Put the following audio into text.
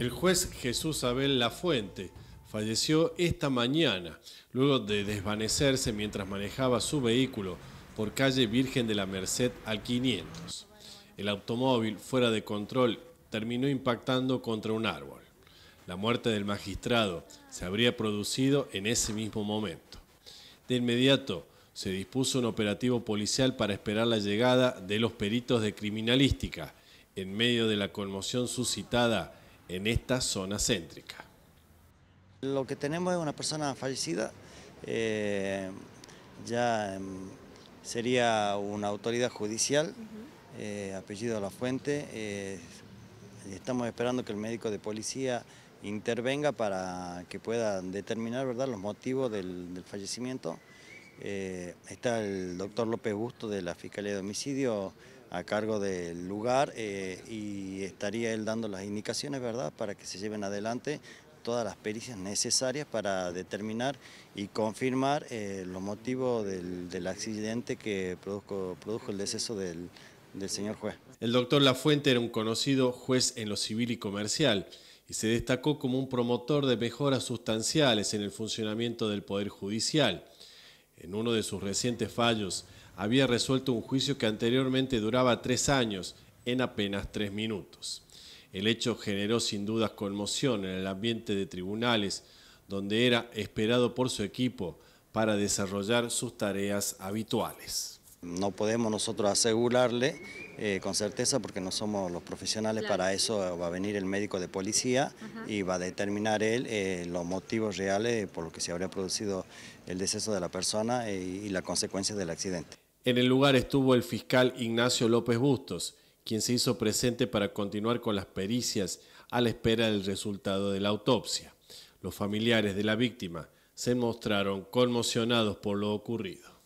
El juez Jesús Abel Lafuente falleció esta mañana, luego de desvanecerse mientras manejaba su vehículo por calle Virgen de la Merced al 500. El automóvil, fuera de control, terminó impactando contra un árbol. La muerte del magistrado se habría producido en ese mismo momento. De inmediato, se dispuso un operativo policial para esperar la llegada de los peritos de criminalística. En medio de la conmoción suscitada, en esta zona céntrica. Lo que tenemos es una persona fallecida, eh, ya em, sería una autoridad judicial, eh, apellido la fuente, eh, estamos esperando que el médico de policía intervenga para que pueda determinar ¿verdad? los motivos del, del fallecimiento. está el doctor López Busto de la Fiscalía de Homicidio a cargo del lugar eh, y estaría él dando las indicaciones, ¿verdad?, para que se lleven adelante todas las pericias necesarias para determinar y confirmar eh, los motivos del, accidente que produjo, el deceso del, del señor juez. El doctor Lafuente era un conocido juez en lo civil y comercial y se destacó como un promotor de mejoras sustanciales en el funcionamiento del Poder Judicial. En uno de sus recientes fallos, había resuelto un juicio que anteriormente duraba tres años en apenas tres minutos. El hecho generó sin dudas conmoción en el ambiente de tribunales, donde era esperado por su equipo para desarrollar sus tareas habituales. No podemos nosotros asegurarle eh, con certeza porque no somos los profesionales, para eso va a venir el médico de policía y va a determinar él eh, los motivos reales por los que se habría producido el deceso de la persona eh, y las consecuencias del accidente. En el lugar estuvo el fiscal Ignacio López Bustos, quien se hizo presente para continuar con las pericias a la espera del resultado de la autopsia. Los familiares de la víctima se mostraron conmocionados por lo ocurrido.